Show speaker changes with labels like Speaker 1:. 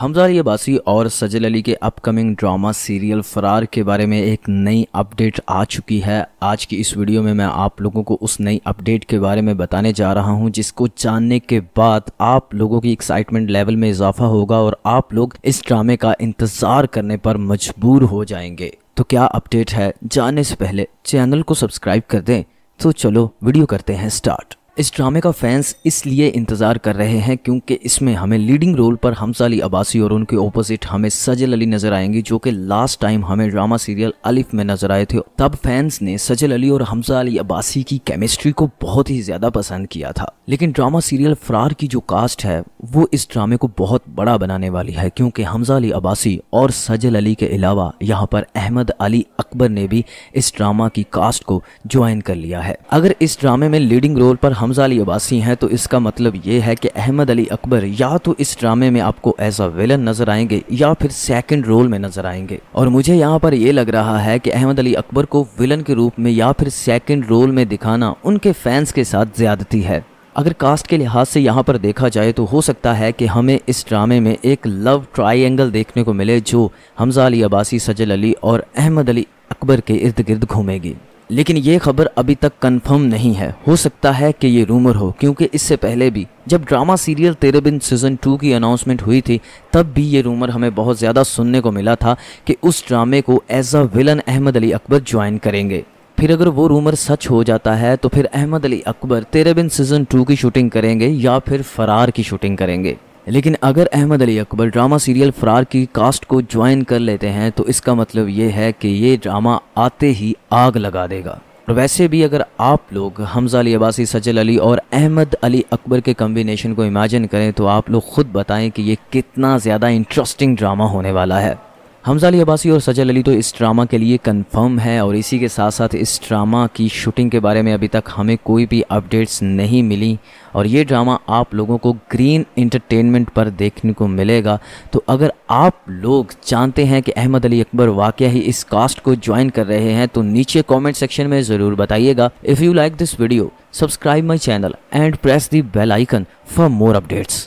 Speaker 1: हमजा यबासी और सजल अली के upcoming drama serial फरार के बारे में एक नई अपडेट आ चुकी है आज की इस वीडियो में मैं आप लोगों को उस नई अपडेट के बारे में बताने जा रहा हूं जिसको जानने के बाद आप लोगों की एक्साइटमेंट लेवल में इजाफा होगा और आप लोग इस ड्रामे का इंतज़ार करने पर मजबूर हो जाएंगे तो क्या अपडेट है जानने से पहले चैनल को सब्सक्राइब कर दें तो चलो वीडियो करते हैं स्टार्ट इस ड्रामे का फैंस इसलिए इंतज़ार कर रहे हैं क्योंकि इसमें हमें लीडिंग रोल पर हमसा अली अबासी और उनके ऑपोजिट हमें सजल अली नज़र आएंगे जो कि लास्ट टाइम हमें ड्रामा सीरियल अलिफ में नज़र आए थे तब फैंस ने सजल अली और हमसा अली अबासी की केमिस्ट्री को बहुत ही ज़्यादा पसंद किया था लेकिन ड्रामा सीरियल फरार की जो कास्ट है वो इस ड्रामे को बहुत बड़ा बनाने वाली है क्योंकि हमजा अली अबासी और सजल अली के अलावा यहाँ पर अहमद अली अकबर ने भी इस ड्रामा की कास्ट को ज्वाइन कर लिया है अगर इस ड्रामे में लीडिंग रोल पर हमजा अली अबासी हैं तो इसका मतलब ये है कि अहमद अली अकबर या तो इस ड्रामे में आपको एज अ विलन नज़र आएंगे या फिर सेकंड रोल में नज़र आएंगे और मुझे यहाँ पर यह लग रहा है कि अहमद अली अकबर को विलन के रूप में या फिर सेकेंड रोल में दिखाना उनके फैंस के साथ ज़्यादती है अगर कास्ट के लिहाज से यहाँ पर देखा जाए तो हो सकता है कि हमें इस ड्रामे में एक लव ट्राइंगल देखने को मिले जो हमजा अली अबासी सजल अली और अहमद अली अकबर के इर्द गिर्द घूमेगी लेकिन ये खबर अभी तक कंफर्म नहीं है हो सकता है कि ये रूमर हो क्योंकि इससे पहले भी जब drama serial Tere Bin season two की अनाउंसमेंट हुई थी तब भी ये रूमर हमें बहुत ज़्यादा सुनने को मिला था कि उस ड्रामे को as a villain Ahmed Ali Akbar join करेंगे फिर अगर वो रूमर सच हो जाता है तो फिर अहमद अली अकबर तेरे बिन सीज़न टू की शूटिंग करेंगे या फिर फरार की शूटिंग करेंगे लेकिन अगर अहमद अली अकबर ड्रामा सीरियल फरार की कास्ट को ज्वाइन कर लेते हैं तो इसका मतलब ये है कि ये ड्रामा आते ही आग लगा देगा और वैसे भी अगर आप लोग हमजा अली अबासी सजल अली और अहमद अली अकबर के कम्बिनेशन को इमेजिन करें तो आप लोग ख़ुद बताएं कि ये कितना ज़्यादा इंटरेस्टिंग ड्रामा होने वाला है हमजा अली अब्बासी और सजल अली तो इस ड्रामा के लिए कंफर्म है और इसी के साथ साथ इस ड्रामा की शूटिंग के बारे में अभी तक हमें कोई भी अपडेट्स नहीं मिली और ये ड्रामा आप लोगों को ग्रीन इंटरटेनमेंट पर देखने को मिलेगा तो अगर आप लोग जानते हैं कि अहमद अली अकबर वाक़ ही इस कास्ट को ज्वाइन कर रहे हैं तो नीचे कॉमेंट सेक्शन में ज़रूर बताइएगा if you like this video subscribe my channel and press the bell icon for more updates